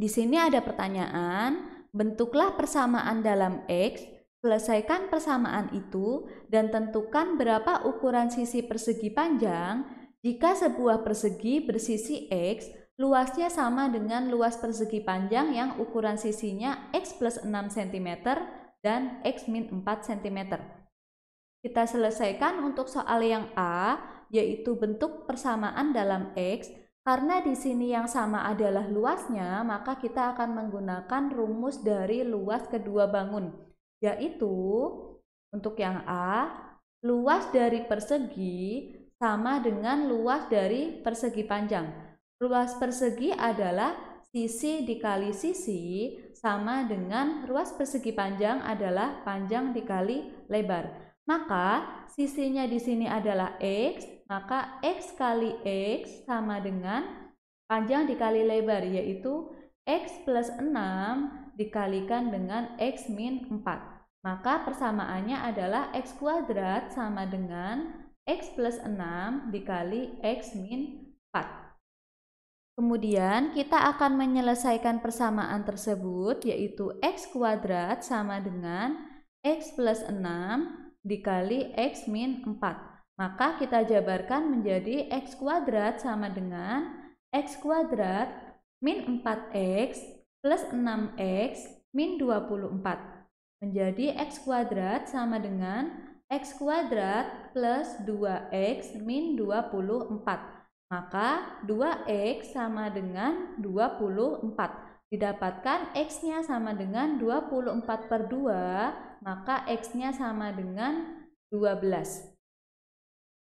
Di sini ada pertanyaan, bentuklah persamaan dalam X, selesaikan persamaan itu, dan tentukan berapa ukuran sisi persegi panjang jika sebuah persegi bersisi X luasnya sama dengan luas persegi panjang yang ukuran sisinya X plus 6 cm dan X min 4 cm. Kita selesaikan untuk soal yang A, yaitu bentuk persamaan dalam X karena di sini yang sama adalah luasnya, maka kita akan menggunakan rumus dari luas kedua bangun, yaitu untuk yang A, luas dari persegi sama dengan luas dari persegi panjang. Luas persegi adalah sisi dikali sisi sama dengan ruas persegi panjang adalah panjang dikali lebar. Maka sisinya di sini adalah X, maka X kali X sama dengan panjang dikali lebar, yaitu X plus 6 dikalikan dengan X min 4. Maka persamaannya adalah X kuadrat sama dengan X plus 6 dikali X min 4. Kemudian kita akan menyelesaikan persamaan tersebut yaitu X kuadrat sama dengan X plus 6 dikali X min 4. Maka kita jabarkan menjadi X kuadrat sama dengan X kuadrat min 4X plus 6X min 24. Menjadi X kuadrat sama dengan X kuadrat plus 2X min 24. Maka 2x sama dengan 24. Didapatkan x-nya sama dengan 24 per 2 maka X-nya sama dengan 12.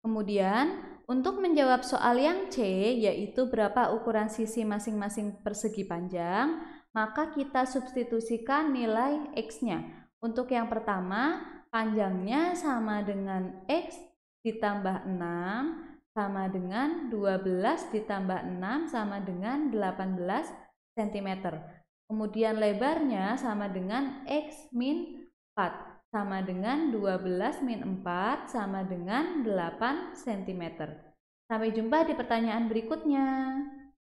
Kemudian, untuk menjawab soal yang C, yaitu berapa ukuran sisi masing-masing persegi panjang, maka kita substitusikan nilai X-nya. Untuk yang pertama, panjangnya sama dengan X ditambah 6 sama dengan 12 ditambah 6 sama dengan 18 cm. Kemudian lebarnya sama dengan X min 4 sama dengan 12 min 4 sama dengan 8 cm. Sampai jumpa di pertanyaan berikutnya.